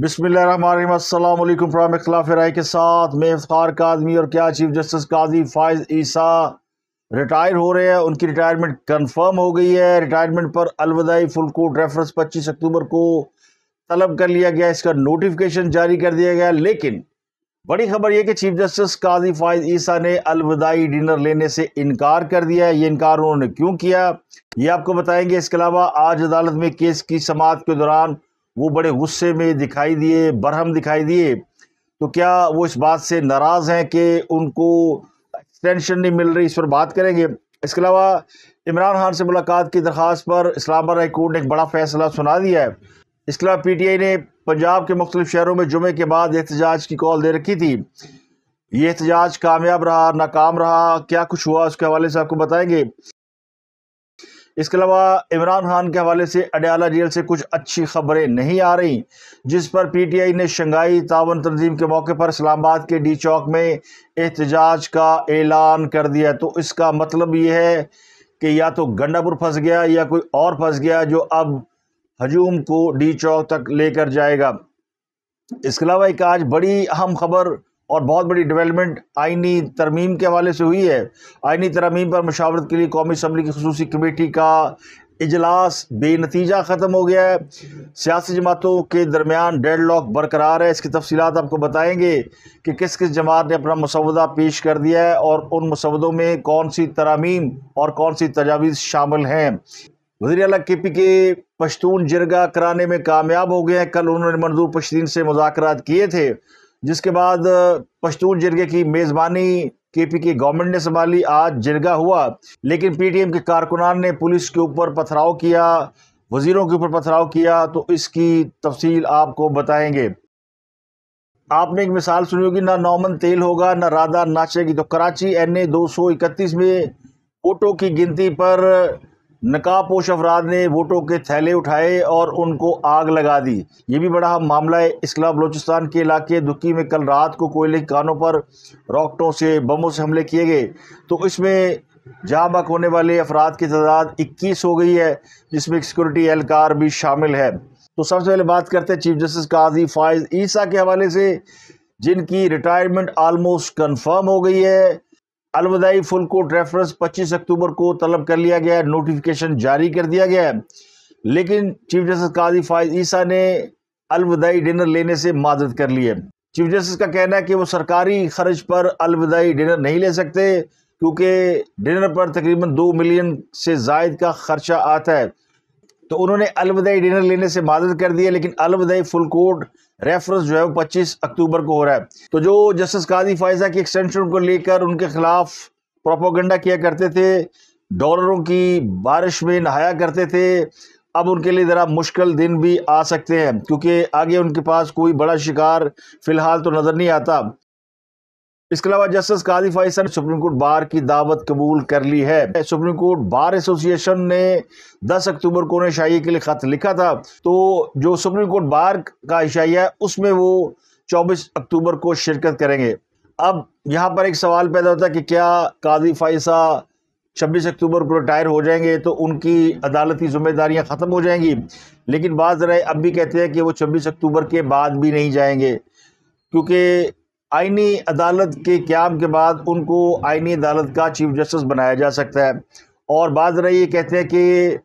बिसमीम प्राम अखिलाफ़ राय के साथ मैं इफ्तार आदमी और क्या chief justice Qazi Faez Isa retire हो रहे हैं उनकी रिटायरमेंट कंफर्म हो गई है रिटायरमेंट पर अलविदाई फुल कोर्ट रेफरेंस पच्चीस अक्टूबर को तलब कर लिया गया इसका नोटिफिकेशन जारी कर दिया गया लेकिन बड़ी खबर यह कि चीफ जस्टिस काजी फायज ईसा ने अलविदाई डिनर लेने से इनकार कर दिया है ये इनकार उन्होंने क्यों किया ये आपको बताएंगे इसके अलावा आज अदालत में केस की समात के दौरान वो बड़े गुस्से में दिखाई दिए बरहम दिखाई दिए तो क्या वो इस बात से नाराज़ हैं कि उनको एक्सटेंशन नहीं मिल रही इस पर बात करेंगे इसके अलावा इमरान खान से मुलाकात की दरख्वास्त पर इस्लामाबाद हाई कोर्ट ने एक बड़ा फैसला सुना दिया है इसके अलावा पी टी आई ने पंजाब के मुख्तलिफ शहरों में जुमे के बाद एहतजाज की कॉल दे रखी थी ये एहतजाज कामयाब रहा नाकाम रहा क्या कुछ हुआ उसके हवाले से आपको बताएंगे इसके अलावा इमरान खान के हवाले से अडयाला जेल से कुछ अच्छी खबरें नहीं आ रही जिस पर पी टी आई ने शंघाई तावन तंजीम के मौके पर इस्लामाबाद के डी चौक में एहतजाज का ऐलान कर दिया तो इसका मतलब ये है कि या तो गंडापुर फंस गया या कोई और फंस गया जो अब हजूम को डी चौक तक लेकर जाएगा इसके अलावा एक आज बड़ी अहम खबर और बहुत बड़ी डेवलपमेंट आइनी तरमीम के हवाले से हुई है आइनी तरमीम पर मशावरत के लिए कौमी असम्बली की खसूस कमेटी का इजलास बेनतीजा ख़त्म हो गया है सियासी जमातों के दरमियान डेड लॉक बरकरार है इसकी तफसीत आपको बताएँगे कि किस किस जमात ने अपना मसवदा पेश कर दिया है और उन मसवदों में कौन सी तरामीम और कौन सी तजावीज़ शामिल हैं वजी अल के पी के पश्तून जरगा कराने में कामयाब हो गए हैं कल उन्होंने मंजूर पश्तीन से मुजाकर किए थे जिसके बाद पश्तून जिरगे की मेज़बानी केपी के गवर्नमेंट ने संभाली आज जिरगा हुआ लेकिन पीटीएम के कारकुनान ने पुलिस के ऊपर पथराव किया वजीरों के ऊपर पथराव किया तो इसकी तफसील आपको बताएंगे आपने एक मिसाल सुनी होगी ना नॉमन तेल होगा ना राधा नाचेगी तो कराची एन ए दो सौ इकतीस में वोटों की गिनती पर नकाबपोश अफराद ने वोटों के थैले उठाए और उनको आग लगा दी ये भी बड़ा मामला है इसला बलोचिस्तान के इलाके दुखी में कल रात को कोयले की कानों पर रॉकटों से बमों से हमले किए गए तो इसमें जहाँ बक होने वाले अफराद की तादाद इक्कीस हो गई है जिसमें एक सिक्योरिटी एहलकार भी शामिल है तो सबसे पहले बात करते हैं चीफ जस्टिस काजी फायज ईसा के हवाले से जिनकी रिटायरमेंट आलमोस्ट कन्फर्म हो गई है अलविदाई फुल कोर्ट रेफरेंस 25 अक्टूबर को तलब कर लिया गया है नोटिफिकेशन जारी कर दिया गया है लेकिन चीफ जस्टिस काजी फायज ईसा ने अलविदाई डिनर लेने से मदद कर ली है चीफ जस्टिस का कहना है कि वो सरकारी खर्च पर अलविदाई डिनर नहीं ले सकते क्योंकि डिनर पर तकरीबन दो मिलियन से जायद का खर्चा आता है तो उन्होंने अलविदाई डिनर लेने से मादद कर दिया लेकिन अलविदाई फुल कोर्ट रेफरेंस जो है वो 25 अक्टूबर को हो रहा है तो जो जस्टिस काजी फायजा की एक्सटेंशन को लेकर उनके खिलाफ प्रोपोगंडा किया करते थे डॉलरों की बारिश में नहाया करते थे अब उनके लिए ज़रा मुश्किल दिन भी आ सकते हैं क्योंकि आगे उनके पास कोई बड़ा शिकार फ़िलहाल तो नज़र नहीं आता इसके अलावा जस्टिस काजी फैसल ने सुप्रीम कोर्ट बार की दावत कबूल कर ली है सुप्रीम कोर्ट बार एसोसिएशन ने 10 अक्टूबर को उन्हें के लिए खत लिखा था तो जो सुप्रीम कोर्ट बार का इशाइया है उसमें वो 24 अक्टूबर को शिरकत करेंगे अब यहाँ पर एक सवाल पैदा होता है कि क्या काजी फाइसा 26 अक्टूबर को रिटायर हो जाएंगे तो उनकी अदालती जिम्मेदारियाँ ख़त्म हो जाएंगी लेकिन बाज राय अब भी कहते हैं कि वो छब्बीस अक्टूबर के बाद भी नहीं जाएंगे क्योंकि आइनी अदालत के क्याम के बाद उनको आइनी अदालत का चीफ जस्टिस बनाया जा सकता है और बाद रही ये कहते हैं कि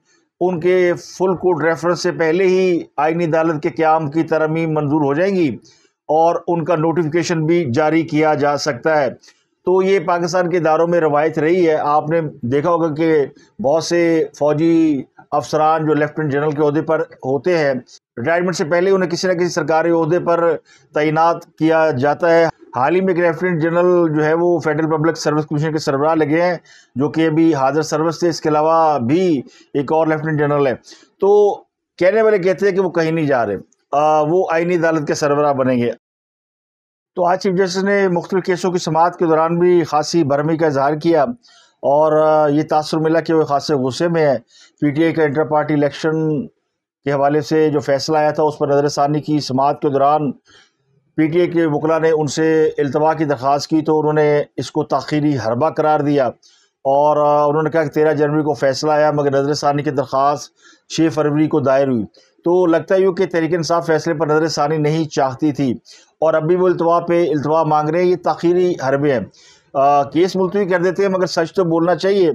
उनके फुल कोर्ट रेफरेंस से पहले ही आइनी अदालत के क्याम की तरमीम मंजूर हो जाएंगी और उनका नोटिफिकेशन भी जारी किया जा सकता है तो ये पाकिस्तान के इदारों में रवायत रही है आपने देखा होगा कि बहुत से फौजी अफसरान जो लेफ्टिनेंट जनरल के अहदे पर होते हैं रिटायरमेंट से पहले उन्हें किसी न किसी सरकारी अहदे पर तैनात किया जाता है हाल ही में एक लेफ्टिनेंट जनरल जो है वो फेडरल पब्लिक सर्विस कमीशन के सरबराह लगे हैं जो कि अभी हाजिर सर्विस थे इसके अलावा भी एक और लेफ्टिनेंट जनरल है तो कहने वाले कहते हैं कि वो कहीं नहीं जा रहे आ, वो आइनी अदालत के सरबराह बनेंगे तो आज चीफ जस्टिस ने मुख्तलिफ केसों की समात के दौरान भी खासी भरमी का इजहार किया और ये तासर मिला कि वो खासे गुस्से में है पी टी आई का इंटर पार्टी इलेक्शन के हवाले से जो फैसला आया था उस पर नजर षानी की समात के दौरान पी टी आई के वकला ने उनसे अल्तवा की दरख्वास्त की तो उन्होंने इसको तखीरी हरबा करार दिया और उन्होंने कहा कि तेरह जनवरी को फैसला आया मगर नजर षानी की दरख्वास्त छः फरवरी को दायर हुई तो लगता है यूँ कि तहरीक इंसाफ फैसले पर नजर षानी नहीं चाहती थी और अब भी वो अल्तवा पे अल्तवा मांग रहे हैं ये तखीरी हरबे हैं आ, केस मुलतवी कर देते हैं मगर सच तो बोलना चाहिए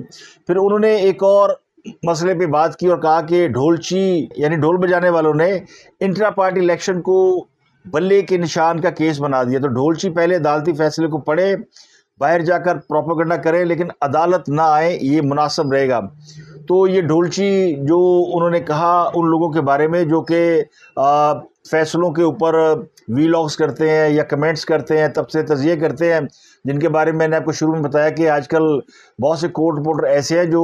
फिर उन्होंने एक और मसले पे बात की और कहा कि ढोलची यानी ढोल बजाने वालों ने इंट्रा पार्टी इलेक्शन को बल्ले के निशान का केस बना दिया तो ढोलची पहले अदालती फैसले को पढ़े बाहर जाकर प्रोपोगंडा करें लेकिन अदालत ना आए ये मुनासिब रहेगा तो ये ढोलची जो उन्होंने कहा उन लोगों के बारे में जो कि फैसलों के ऊपर वीलॉग्स करते हैं या कमेंट्स करते हैं तब से तजिए करते हैं जिनके बारे में मैंने आपको शुरू में बताया कि आजकल बहुत से कोर्ट रिपोर्टर ऐसे हैं जो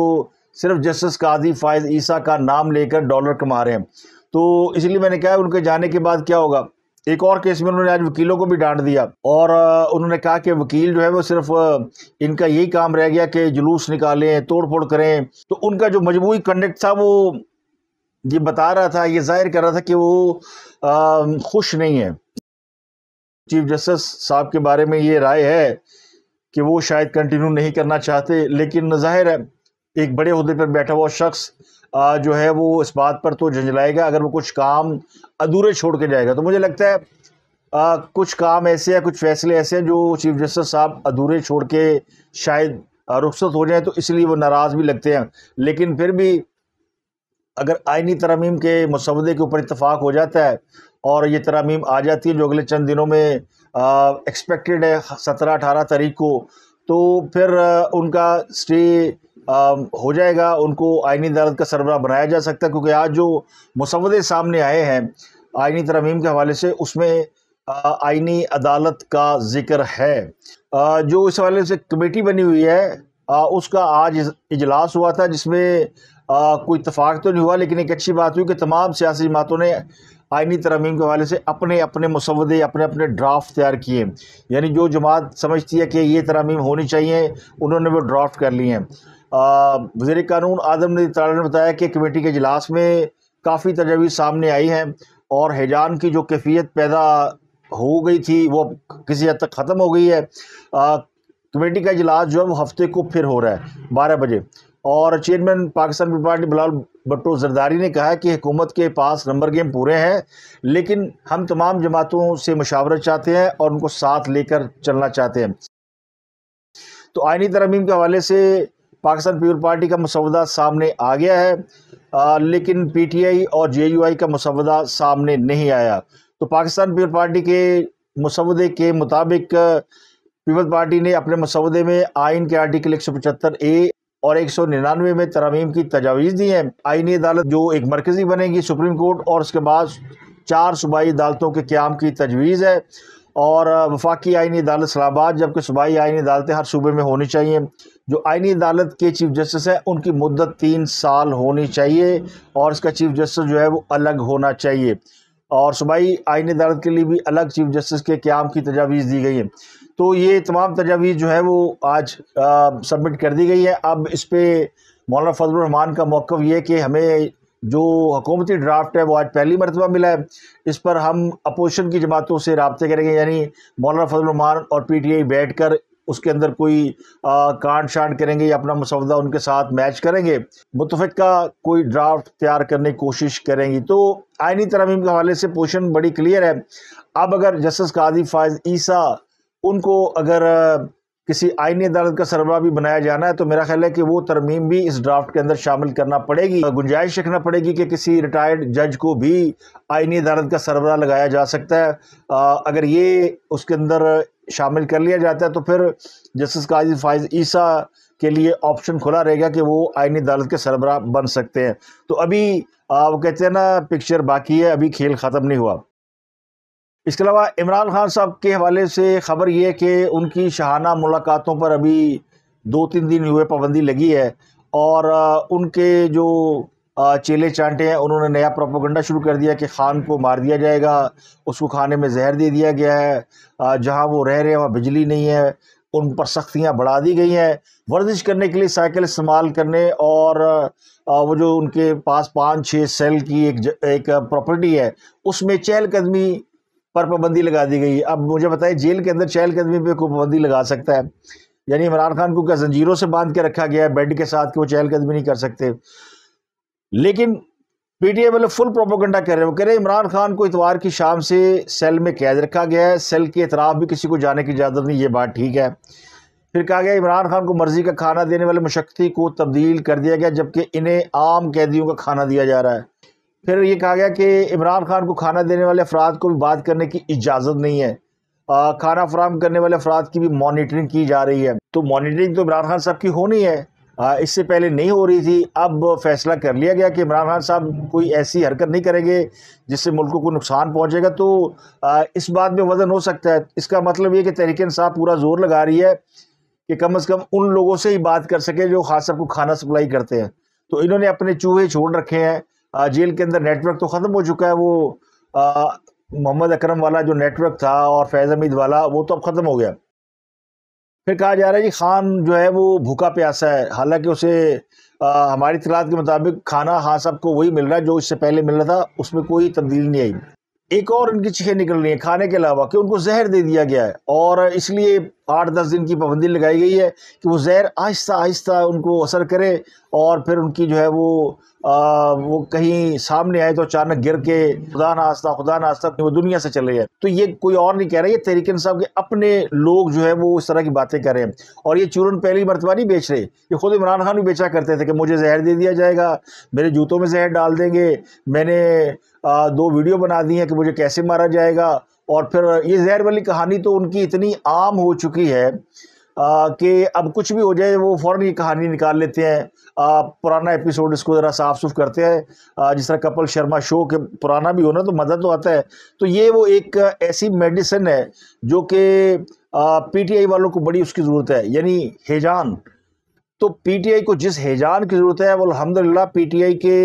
सिर्फ जस्टिस काजी फायज ईसा का नाम लेकर डॉलर कमा रहे हैं तो इसलिए मैंने कहा उनके जाने के बाद क्या होगा एक और केस में उन्होंने आज वकीलों को भी डांट दिया और उन्होंने कहा कि वकील जो है वो सिर्फ इनका यही काम रह गया कि जुलूस निकालें तोड़ फोड़ करें तो उनका जो मजमू कंडक्ट था वो ये बता रहा था ये जाहिर कर रहा था कि वो खुश नहीं है चीफ जस्टिस साहब के बारे में ये राय है कि वो शायद कंटिन्यू नहीं करना चाहते लेकिन जाहिर है एक बड़े अहदे पर बैठा हुआ शख्स जो है वो इस बात पर तो झंझलाएगा अगर वो कुछ काम अधूरे छोड़ के जाएगा तो मुझे लगता है आ, कुछ काम ऐसे हैं कुछ फैसले ऐसे हैं जो चीफ जस्टिस साहब अधूरे छोड़ के शायद रुखसत हो जाए तो इसलिए वो नाराज़ भी लगते हैं लेकिन फिर भी अगर आइनी तरमीम के मसवदे के ऊपर इतफाक़ हो जाता है और ये तरामीम आ जाती है जो अगले चंद दिनों में एक्सपेक्टेड है सत्रह अठारह तारीख को तो फिर उनका स्टे हो जाएगा उनको आइनी अदालत का सरबराह बनाया जा सकता है क्योंकि आज जो मुसवदे सामने आए हैं आइनी तरमीम के हवाले से उसमें आइनी अदालत का जिक्र है जो इस हवाले से कमेटी बनी हुई है उसका आज इजलास हुआ था जिसमें कोई इतफाक़ तो नहीं हुआ लेकिन एक अच्छी बात हुई कि तमाम सियासी जमातों ने आइनी तरमीम के हवाले से अपने अपने मसवदे अपने अपने ड्राफ्ट तैयार किए यानी जो जमात समझती है कि ये तरमीम होनी चाहिए उन्होंने वो ड्राफ्ट कर लिए हैं वजीर कानून आदम ने ने बताया कि कमेटी के अजलास में काफ़ी तजावीज़ सामने आई हैं और हैजान की जो कैफियत पैदा हो गई थी वो किसी हद तक ख़त्म हो गई है कमेटी का अजलास जो है वो हफ्ते को फिर हो रहा है बारह बजे और chairman Pakistan people party Bilal Bhutto Zardari ने कहा है कि हुकूमत के पास नंबर गेम पूरे हैं लेकिन हम तमाम जमातों से मुशावरत चाहते हैं और उनको साथ लेकर चलना चाहते हैं तो आइनी तरमीम के हवाले से पाकिस्तान पीपल पार्टी का मसौदा सामने आ गया है आ, लेकिन पीटीआई और आई का मसवदा सामने नहीं आया तो पाकिस्तान पीपल पार्टी के मसौदे के मुताबिक पीपल पार्टी ने अपने मसौदे में आइन के आर्टिकल एक सौ पचहत्तर ए और एक सौ निन्यानवे में तरामीम की तजावीज़ दी हैं आइनी अदालत जो एक मरकज़ी बनेगी सुप्रीम कोर्ट और उसके बाद चार सूबाई अदालतों के क्याम की तजवीज़ है और वफाकी आइनी अदालत इस्लाबाद जबकि सूबाई आइनी अदालतें हर सूबे में होनी चाहिए जो आइनी अदालत के चीफ जस्टिस हैं उनकी मुद्दत तीन साल होनी चाहिए और इसका चीफ जस्टिस जो है वो अलग होना चाहिए और सूबाई आइनी अदालत के लिए भी अलग चीफ जस्टिस के क्याम की तजावीज़ दी गई है तो ये तमाम तजावीज़ जो है वो आज सबमिट कर दी गई है अब इस पर मौलाना फजलरहमान का मौक़ ये है कि हमें जो हकूमती ड्राफ्ट है वो आज पहली मरतबा मिला है इस पर हम अपोजिशन की जमातों से रबते करेंगे यानी मौलाना फजलरहमान और पी टी आई बैठ कर उसके अंदर कोई कांड शांड करेंगे या अपना मसौदा उनके साथ मैच करेंगे मुतफ़ का कोई ड्राफ्ट तैयार करने की कोशिश करेंगी तो आइनी तरमीम के हवाले से पोजिशन बड़ी क्लियर है अब अगर जस्टिस कादी फायज ईसा उनको अगर किसी आइनी अदालत का सरबरा भी बनाया जाना है तो मेरा ख्याल है कि वो तरमीम भी इस ड्राफ्ट के अंदर शामिल करना पड़ेगी गुंजाइश रखना पड़ेगी कि किसी रिटायर्ड जज को भी आइनी अदालत का सरबरा लगाया जा सकता है आ, अगर ये उसके अंदर शामिल कर लिया जाता है तो फिर जस्टिस काजी फाइज ईसा के लिए ऑप्शन खुला रहेगा कि वो आइनी अदालत के सरबरा बन सकते हैं तो अभी आ, वो कहते हैं ना पिक्चर बाकी है अभी खेल ख़त्म नहीं हुआ इसके अलावा इमरान खान साहब के हवाले से ख़बर यह है कि उनकी शाहाना मुलाकातों पर अभी दो तीन दिन हुए पाबंदी लगी है और उनके जो चेले चांटे हैं उन्होंने नया प्रोपोगंडा शुरू कर दिया कि खान को मार दिया जाएगा उसको खाने में जहर दे दिया गया है जहां वो रह रहे हैं वहाँ बिजली नहीं है उन पर सख्तियां बढ़ा दी गई हैं वर्जिश करने के लिए साइकिल इस्तेमाल करने और वो जो उनके पास पाँच छः सेल की एक एक प्रॉपर्टी है उसमें चहलकदमी पर पाबंदी लगा दी गई अब मुझे बताइए जेल के अंदर चहल पर कोई पाबंदी लगा सकता है यानी इमरान खान को क्या जंजीरों से बांध के रखा गया है बेड के साथ कि वो चहल नहीं कर सकते लेकिन पीटीआई वाले फुल प्रोपोगंडा कर रहे हैं वो कह रहे हैं इमरान खान को इतवार की शाम से सेल में कैद रखा गया है सेल के इतराफ़ भी किसी को जाने की इजाज़त नहीं ये बात ठीक है फिर कहा गया इमरान खान को मर्जी का खाना देने वाले मुशक्ति को तब्दील कर दिया गया जबकि इन्हें आम कैदियों का खाना दिया जा रहा है फिर ये कहा गया कि इमरान खान को खाना देने वाले अफराद को भी बात करने की इजाज़त नहीं है आ, खाना फराम करने वाले अफराद की भी मॉनिटरिंग की जा रही है तो मॉनिटरिंग तो इमरान खान साहब की होनी है आ, इससे पहले नहीं हो रही थी अब फैसला कर लिया गया कि इमरान खान साहब कोई ऐसी हरकत नहीं करेंगे जिससे मुल्क को नुकसान पहुंचेगा तो आ, इस बात में वजन हो सकता है इसका मतलब ये कि तहरीक साहब पूरा जोर लगा रही है कि कम अज़ कम उन लोगों से ही बात कर सके जो खास साहब को खाना सप्लाई करते हैं तो इन्होंने अपने चूहे छोड़ रखे हैं जेल के अंदर नेटवर्क तो ख़त्म हो चुका है वो मोहम्मद अकरम वाला जो नेटवर्क था और फैज़ हमीद वाला वो तो अब ख़त्म हो गया फिर कहा जा रहा है कि खान जो है वो भूखा प्यासा है हालांकि उसे आ, हमारी तलाद के मुताबिक खाना हाँ सबको वही मिल रहा है जो इससे पहले मिल रहा था उसमें कोई तब्दीली नहीं आई एक और इनकी चीखें निकल रही हैं खाने के अलावा कि उनको जहर दे दिया गया है और इसलिए आठ दस दिन की पाबंदी लगाई गई है कि वो जहर आहिस्ता आहिस्ता उनको असर करे और फिर उनकी जो है वो आ, वो कहीं सामने आए तो अचानक गिर के खुदा नास्ता खुदा नास्ता वो दुनिया से चले जाए तो ये कोई और नहीं कह रहा ये तहरीक साहब के अपने लोग जो है वो इस तरह की बातें कर रहे हैं और ये चूरन पहली मरतबा नहीं बेच रहे ये खुद इमरान खान भी बेचा करते थे कि मुझे जहर दे दिया जाएगा मेरे जूतों में जहर डाल देंगे मैंने दो वीडियो बना दी हैं कि मुझे कैसे मारा जाएगा और फिर ये जहर वाली कहानी तो उनकी इतनी आम हो चुकी है कि अब कुछ भी हो जाए वो फ़ौरन ये कहानी निकाल लेते हैं आ, पुराना एपिसोड इसको ज़रा साफ सुफ करते हैं जिस तरह कपिल शर्मा शो के पुराना भी हो ना तो मज़ा तो आता है तो ये वो एक ऐसी मेडिसिन है जो कि पीटीआई वालों को बड़ी उसकी ज़रूरत है यानी हेजान तो पीटीआई को जिस हेजान की ज़रूरत है वो अलहमदिल्ला पी के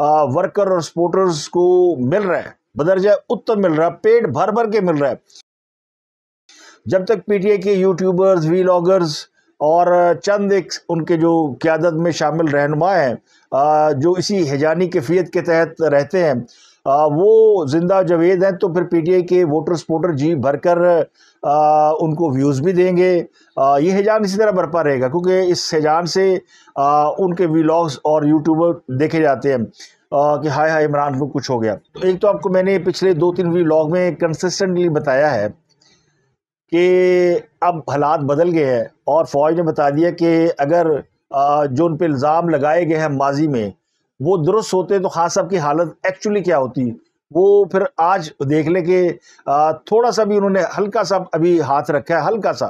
वर्कर और सपोर्टर्स को मिल रहा है बदरजा उत्तम मिल रहा है पेट भर भर के मिल रहा है जब तक पीटीए के यूट्यूबर्स वीलॉगर्स और चंद एक उनके जो क्यादत में शामिल रहनुमा हैं जो इसी हिजानी कैफियत के तहत रहते हैं आ, वो जिंदा जवेद हैं तो फिर पीटीआई के वोटर सपोर्टर जी भरकर उनको व्यूज़ भी देंगे आ, ये हैजान इसी तरह बरपा रहेगा क्योंकि इस हैजान से आ, उनके व्लॉग्स और यूट्यूबर देखे जाते हैं कि हाय हाय इमरान को कुछ हो गया तो एक तो आपको मैंने पिछले दो तीन व्लॉग में कंसिस्टेंटली बताया है कि अब हालात बदल गए हैं और फ़ौज ने बता दिया कि अगर जो उन पर इल्ज़ाम लगाए गए हैं माजी में वो दुरुस्त होते तो खास साहब की हालत एक्चुअली क्या होती वो फिर आज देख ले कि थोड़ा सा भी उन्होंने हल्का सा अभी हाथ रखा है हल्का सा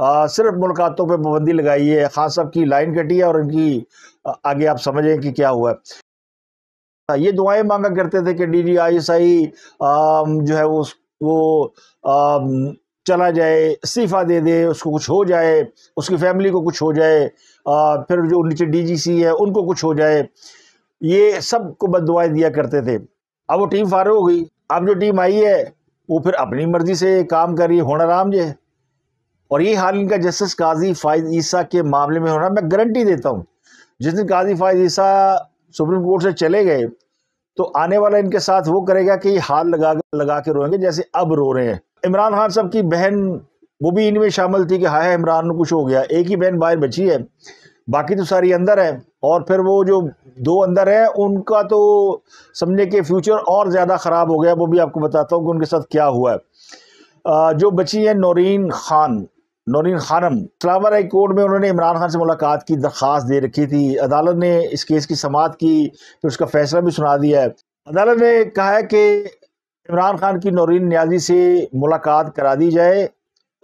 आ, सिर्फ मुलाकातों पे पाबंदी लगाई है खास साहब की लाइन कटी है और इनकी आगे आप समझें कि क्या हुआ है ये दुआएं मांगा करते थे कि D G I S I जो है वो वो चला जाए इस्तीफ़ा दे दे उसको कुछ हो जाए उसकी फैमिली को कुछ हो जाए आ, फिर जो नीचे डीजीसी है उनको कुछ हो जाए ये सब को बद दिया करते थे अब वो टीम फारो हो गई अब जो टीम आई है वो फिर अपनी मर्जी से काम कर रही है होना राम जे और ये हाल इनका जस्टिस काजी फायद ईसा के मामले में होना मैं गारंटी देता हूँ जिस दिन काजी फायद ईसा सुप्रीम कोर्ट से चले गए तो आने वाला इनके साथ वो करेगा कि हाल लगा लगा के रोएंगे जैसे अब रो रहे हैं इमरान खान साहब की बहन वो भी इनमें शामिल थी कि हाय इमरान को कुछ हो गया एक ही बहन बाहर बची है बाकी तो सारी अंदर है और फिर वो जो दो अंदर है उनका तो समझे कि फ्यूचर और ज़्यादा ख़राब हो गया वो भी आपको बताता हूँ कि उनके साथ क्या हुआ है जो बची है नौरीन खान नौरीन खानम इस्लामाबाद हाई कोर्ट में उन्होंने इमरान खान से मुलाकात की दरख्वास्त दे रखी थी अदालत ने इस केस की समात की फिर उसका फैसला भी सुना दिया है अदालत ने कहा है कि इमरान खान की नौरीन न्याजी से मुलाकात करा दी जाए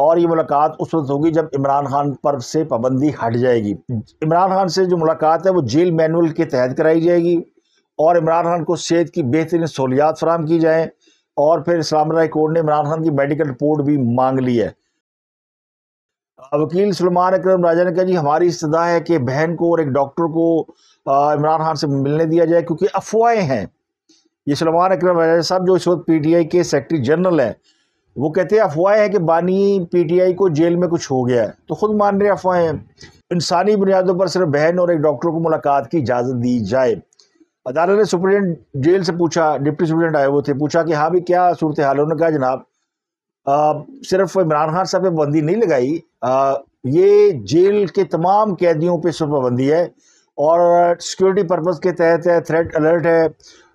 और ये मुलाकात उस वक्त होगी जब इमरान खान पर से पाबंदी हट जाएगी इमरान खान से जो मुलाकात है वो जेल मैनुअल के तहत कराई जाएगी और इमरान खान को सेहत की बेहतरीन सहूलियात फराम की जाएँ और फिर इस्लाम राय कोर्ट ने इमरान खान की मेडिकल रिपोर्ट भी मांग ली है वकील सलमान अक्रम राजा ने कहा जी हमारी इस्तः है कि बहन को और एक डॉक्टर को इमरान खान से मिलने दिया जाए क्योंकि अफवाहें हैं ये सलमान अक्रम राजा साहब जो इस वक्त पी टी आई के सेक्रटरी जनरल हैं वो कहते हैं अफवाह है कि बानी पीटीआई को जेल में कुछ हो गया है तो खुद मान रहे अफवाहें इंसानी बुनियादों पर सिर्फ बहन और एक डॉक्टर को मुलाकात की इजाज़त दी जाए अदालत ने सुप्रिटेंडेंट जेल से पूछा डिप्टी सुप्रीटेंट आए हुए थे पूछा कि हाँ भी क्या सूरत हाल उन्होंने कहा जनाब सिर्फ इमरान खान साहब पर पाबंदी नहीं लगाई आ, ये जेल के तमाम कैदियों पर पाबंदी है और सिक्योरिटी पर्पज़ के तहत है थ्रेट अलर्ट है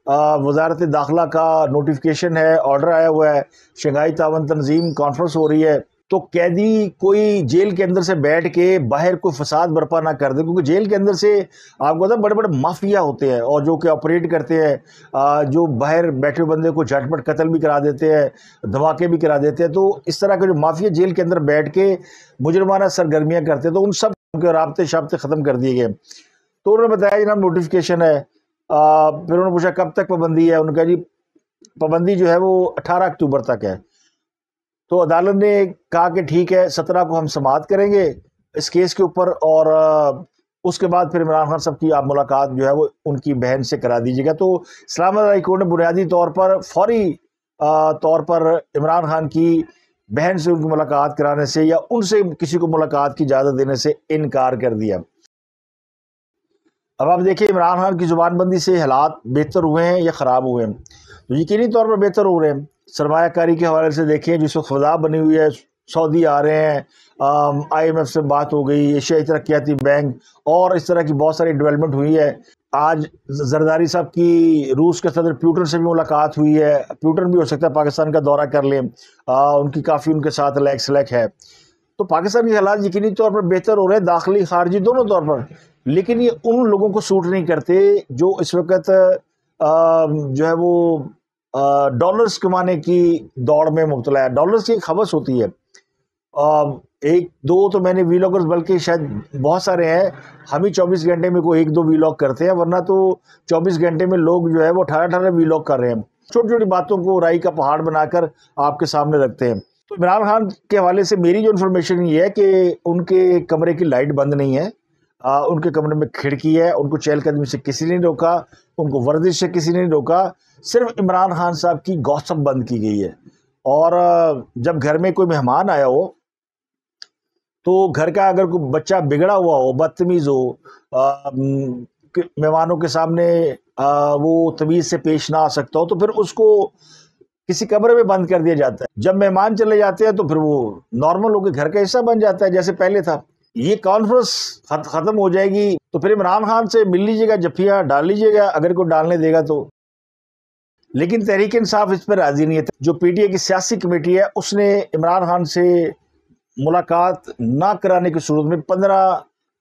वजारत दाखिला का नोटिफिकेशन है ऑर्डर आया हुआ है शंघाई तावन तंजीम कॉन्फ्रेंस हो रही है तो कैदी कोई जेल के अंदर से बैठ के बाहर कोई फसाद बर्पा ना कर दे क्योंकि जेल के अंदर से आपको पता बड़े बड़े माफिया होते हैं और जो कि ऑपरेट करते हैं जो बाहर बैठे बंदे को झटपट कत्ल भी करा देते हैं धमाके भी करा देते हैं तो इस तरह के जो माफिया जेल के अंदर बैठ के मुजरमाना सरगर्मियाँ करते हैं तो उन सब के रबते शबते ख़त्म कर दिए गए तो उन्होंने बताया जनाब नोटिफिकेशन है फिर उन्होंने पूछा कब तक पाबंदी है उन्होंने कहा जी पाबंदी जो है वो अठारह अक्टूबर तक है तो अदालत ने कहा कि ठीक है सत्रह को हम समाप्त करेंगे इस केस के ऊपर और उसके बाद फिर इमरान खान साहब की आप मुलाकात जो है वो उनकी बहन से करा दीजिएगा तो इस्लाम हाई कोर्ट ने बुनियादी तौर पर फौरी तौर पर इमरान खान की बहन से उनकी मुलाकात कराने से या उनसे किसी को मुलाकात की इजाज़त देने से इनकार कर दिया अब आप देखिए इमरान खान की ज़ुबानबंदी से हालात बेहतर हुए हैं या ख़राब हुए हैं तो यकीनी तौर पर बेहतर हो रहे हैं सरमाकारी के हवाले से देखें जिस वक्त फजा बनी हुई है सऊदी आ रहे हैं आई एम एफ से बात हो गई एशियाई तरक्याती बैंक और इस तरह की बहुत सारी डेवलपमेंट हुई है आज जरदारी साहब की रूस के सदर प्यूटन से भी मुलाकात हुई है प्यूटन भी हो सकता है पाकिस्तान का दौरा कर लें उनकी काफ़ी उनके साथ लैक सलैक है तो पाकिस्तान के हालात यकीनी तौर पर बेहतर हो रहे हैं दाखिली खारजी दोनों तौर पर लेकिन ये उन लोगों को सूट नहीं करते जो इस वक्त जो है वो डॉलर्स कमाने की दौड़ में मुबतला है डॉलर्स की खबस होती है आ, एक दो तो मैंने वीलॉगर्स बल्कि शायद बहुत सारे हैं हम ही चौबीस घंटे में कोई एक दो वीलॉग करते हैं वरना तो चौबीस घंटे में लोग जो है वो अठारह अठारह वीलॉग कर रहे हैं छोटी छोटी बातों को राई का पहाड़ बनाकर आपके सामने रखते हैं तो इमरान खान के हवाले से मेरी जो इन्फॉर्मेशन ये है कि उनके कमरे की लाइट बंद नहीं है आ, उनके कमरे में खिड़की है उनको चहलकदमी से किसी ने रोका उनको वर्जिश से किसी ने रोका सिर्फ इमरान खान साहब की गौसप बंद की गई है और जब घर में कोई मेहमान आया हो तो घर का अगर कोई बच्चा बिगड़ा हुआ हो बदतमीज़ हो मेहमानों के सामने आ, वो तमीज़ से पेश ना आ सकता हो तो फिर उसको किसी कमरे में बंद कर दिया जाता है जब मेहमान चले जाते हैं तो फिर वो नॉर्मल होकर घर का हिस्सा बन जाता है जैसे पहले था ये कॉन्फ्रेंस ख़त्म हो जाएगी तो फिर इमरान खान से मिल लीजिएगा जफिया डाल लीजिएगा अगर कोई डालने देगा तो लेकिन तहरीक इंसाफ इस पर राज़ी नहीं है जो पी की सियासी कमेटी है उसने इमरान खान से मुलाकात ना कराने की सूरत में पंद्रह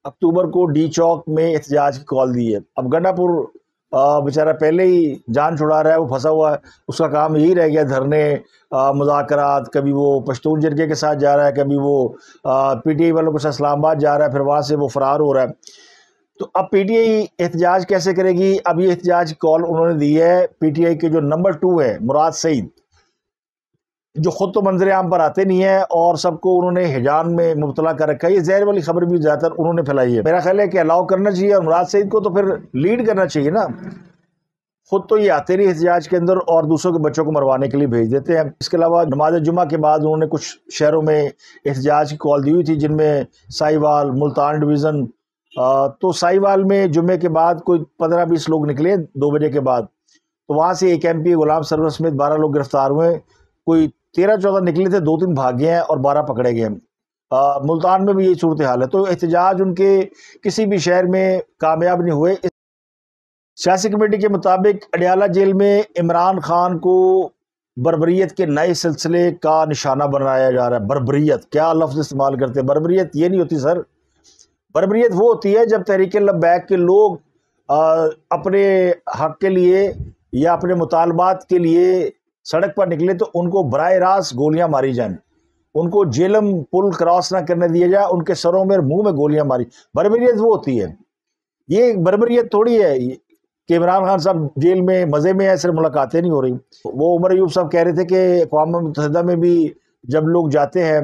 अक्टूबर को डी चौक में एहतजाज की कॉल दी है अब गंडापुर बेचारा पहले ही जान छुड़ा रहा है वो फंसा हुआ है उसका काम यही रह गया धरने मुजाकर कभी वो पश्तून जरगे के साथ जा रहा है कभी वो पी टी आई वालों के साथ इस्लामाबाद जा रहा है फिर वहाँ से वो फ़रार हो रहा है तो अब पी टी आई एहतजाज कैसे करेगी अब ये एहतजाज कॉल उन्होंने दी है पी टी आई के जो नंबर टू है मुराद सईद जो ख़ुद तो मंजर आम पर आते नहीं है और सबको उन्होंने हिजान में मुबतला कर रखा है ये जहर वाली खबर भी ज़्यादातर उन्होंने फैलाई है मेरा ख्याल है कि अलाउ करना चाहिए और मुराद सईद को तो फिर लीड करना चाहिए ना खुद तो ये आते नहीं एहतजाज के अंदर और दूसरों के बच्चों को मरवाने के लिए भेज देते हैं इसके अलावा नमाज जुमा के बाद उन्होंने कुछ शहरों में एहतजाज की कॉल दी हुई थी जिनमें साहिवाल मुल्तान डिवीज़न तो साहिवाल में जुमे के बाद कोई पंद्रह बीस लोग निकले दो बजे के बाद तो वहाँ से एक एम पी गुलाम सरवर समेत बारह लोग गिरफ्तार हुए कोई तेरह चौदह निकले थे दो तीन भाग गए हैं और बारह पकड़े गए मुल्तान में भी यही सूरत हाल है तो एहतजाज उनके किसी भी शहर में कामयाब नहीं हुए सियासी कमेटी के मुताबिक अडयाला जेल में इमरान खान को बरबरीत के नए सिलसिले का निशाना बनाया जा रहा है बरबरीत क्या लफ्ज़ इस्तेमाल करते हैं बरबरीत ये नहीं होती सर बरबरीत वो होती है जब तहरीक लबैक के लोग आ, अपने हक के लिए या अपने मुतालबात के लिए सड़क पर निकले तो उनको बर रास्त गोलियां मारी जाएं उनको जेलम पुल क्रॉस ना करने दिया जाए उनके सरों में मुंह में गोलियां मारी बरबरीत वो होती है ये बरबरीत थोड़ी है कि इमरान खान साहब जेल में मज़े में है सिर्फ मुलाकातें नहीं हो रही वो उमर यूब साहब कह रहे थे कि अकवा मुतहदा में भी जब लोग जाते हैं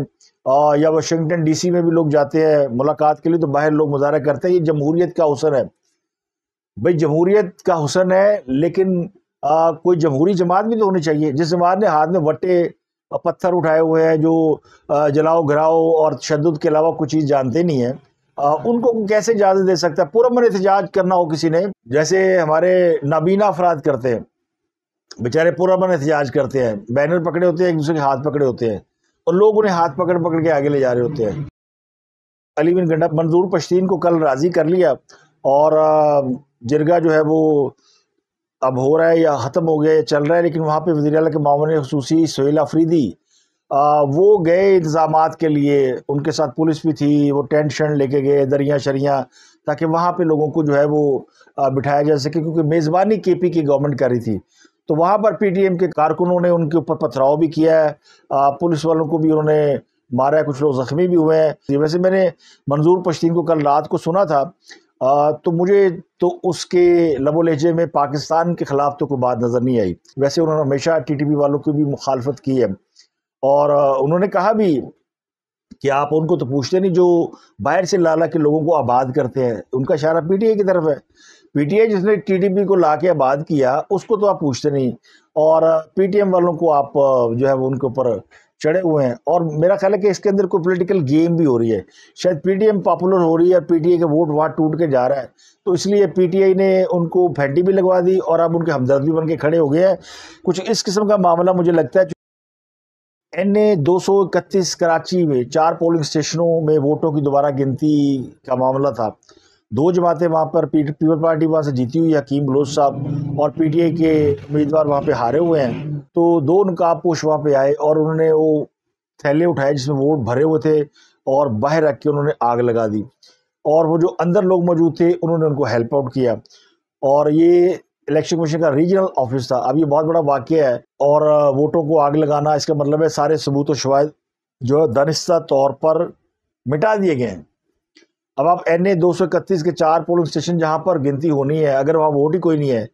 या वाशिंगटन डीसी में भी लोग जाते हैं मुलाकात के लिए तो बाहर लोग मुजाह करते हैं ये जमहूरीत का हुसन है भाई जमहूरीत का हुसन है लेकिन आ, कोई जमहूरी जमात भी तो होनी चाहिए जिस जमात ने हाथ में वट्टे पत्थर उठाए हुए हैं जो जलाओ घराओ और तशद के अलावा कुछ चीज़ जानते नहीं आ, उनको कैसे इजाज़त दे सकता है मन एहतजाज करना हो किसी ने जैसे हमारे नाबीना अफराद करते हैं बेचारे मन एहतजाज करते हैं बैनर पकड़े होते हैं एक दूसरे के हाथ पकड़े होते हैं और लोग उन्हें हाथ पकड़ पकड़ के आगे ले जा रहे होते हैं अली बिन गंडा मंजूर पश्तीन को कल राज़ी कर लिया और जिरगा जो है वो अब हो रहा है या ख़त्म हो गया चल रहा है लेकिन वहाँ पर वजी अल के मामले खसूसी सहेल अफरीदी आ, वो गए इंतज़ाम के लिए उनके साथ पुलिस भी थी वो टेंट शेंट लेके गए दरियाँ शरियाँ ताकि वहाँ पर लोगों को जो है वो बिठाया जा सके क्योंकि मेज़बानी के पी की गवर्नमेंट कर रही थी तो वहाँ पर पी टी एम के कारकुनों ने उनके ऊपर पथराव भी किया है पुलिस वालों को भी उन्होंने मारा है कुछ लोग ज़ख्मी भी हुए हैं वैसे मैंने मंजूर पश्तीन को कल रात को सुना था तो मुझे तो उसके लबो लहजे में पाकिस्तान के ख़िलाफ़ तो कोई बात नज़र नहीं आई वैसे उन्होंने हमेशा टी टी पी वालों की भी मुखालफत की है और उन्होंने कहा भी कि आप उनको तो पूछते नहीं जो बाहर से लाला के लोगों को आबाद करते हैं उनका इशारा पी टी आई की तरफ है पी टी आई जिसने टी टी पी को ला के आबाद किया उसको तो आप पूछते नहीं और पी टी एम वालों को आप जो है उनके ऊपर चढ़े हुए हैं और मेरा ख्याल है कि इसके अंदर कोई पोलिटिकल गेम भी हो रही है शायद पीटीएम पॉपुलर हो रही है पीटीए के वोट वहाँ टूट के जा रहा है तो इसलिए पीटीआई ने उनको फैंटी भी लगवा दी और अब उनके हमदर्द भी बन के खड़े हो गए हैं कुछ इस किस्म का मामला मुझे लगता है एन ए दो सौ इकतीस कराची में चार पोलिंग स्टेशनों में वोटों की दोबारा गिनती का मामला था दो जमातें वहाँ पर पीपल पार्टी वहाँ से जीती हुई हकीम बलोच साहब और पीटीआई के उम्मीदवार वहाँ पे हारे हुए हैं तो दो नकाब पोश वहाँ पे आए और उन्होंने वो थैले उठाए जिसमें वोट भरे हुए थे और बाहर रख के उन्होंने आग लगा दी और वो जो अंदर लोग मौजूद थे उन्होंने उनको हेल्प आउट किया और ये इलेक्शन कमीशन का रीजनल ऑफिस था अब ये बहुत बड़ा वाक्य है और वोटों को आग लगाना इसका मतलब है सारे सबूत और शवाद जो है दनिस्ता तौर पर मिटा दिए गए हैं अब आप एन ए दो सौ इकतीस के चार पोलिंग स्टेशन जहाँ पर गिनती होनी है अगर वहाँ वोट ही कोई नहीं है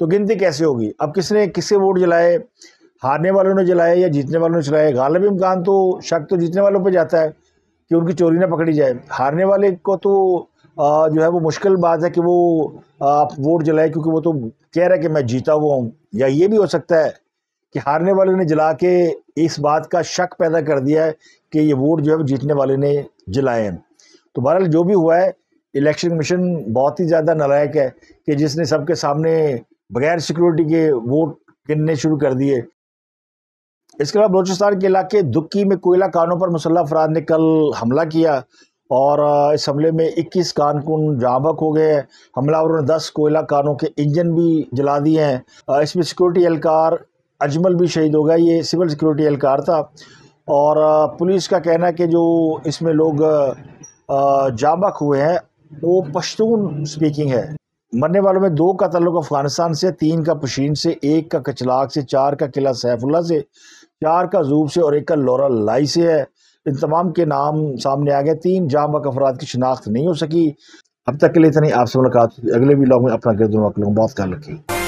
तो गिनती कैसे होगी अब किसने किससे वोट जलाए हारने वालों ने जलाए या जीतने वालों ने जलाए गालब इम्कान तो शक तो जीतने वालों पर जाता है कि उनकी चोरी ना पकड़ी जाए हारने वाले को तो जो है वो मुश्किल बात है कि वो आप वोट जलाए क्योंकि वो तो कह रहा है कि मैं जीता हुआ हूँ या ये भी हो सकता है कि हारने वाले ने जला के इस बात का शक पैदा कर दिया है कि ये वोट जो है जीतने वाले ने जलाए हैं तो बहरहाल जो भी हुआ है इलेक्शन कमीशन बहुत ही ज़्यादा नलायक है कि जिसने सबके सामने बगैर सिक्योरिटी के वोट गिनने शुरू कर दिए इसके अलावा बलोचिस्तान के इलाके दुक्की में कोयला कानों पर मुसल्ह अफराद ने कल हमला किया और इस हमले में 21 कानकुन जामक हो गए हैं हमलावरों ने 10 कोयला कानों के इंजन भी जला दिए हैं इसमें सिक्योरिटी एहलकार अजमल भी शहीद हो गया ये सिविल सिक्योरिटी एहलकार था और पुलिस का कहना है कि जो इसमें लोग जाबाक हुए हैं वो पश्तून स्पीकिंग है मरने वालों में दो का तल्लुक अफगानिस्तान से तीन का पशीन से एक का कचलाक से चार का किला सैफुल्ला से चार का जूब से और एक का लोरा लाई से है इन तमाम के नाम सामने आ गए तीन जामक अफराद की शिनाख्त नहीं हो सकी अब तक के लिए इतनी आपसे मुलाकात अगले भी लोगों में अपना गिरदुमा बहुत ख्याल रखिए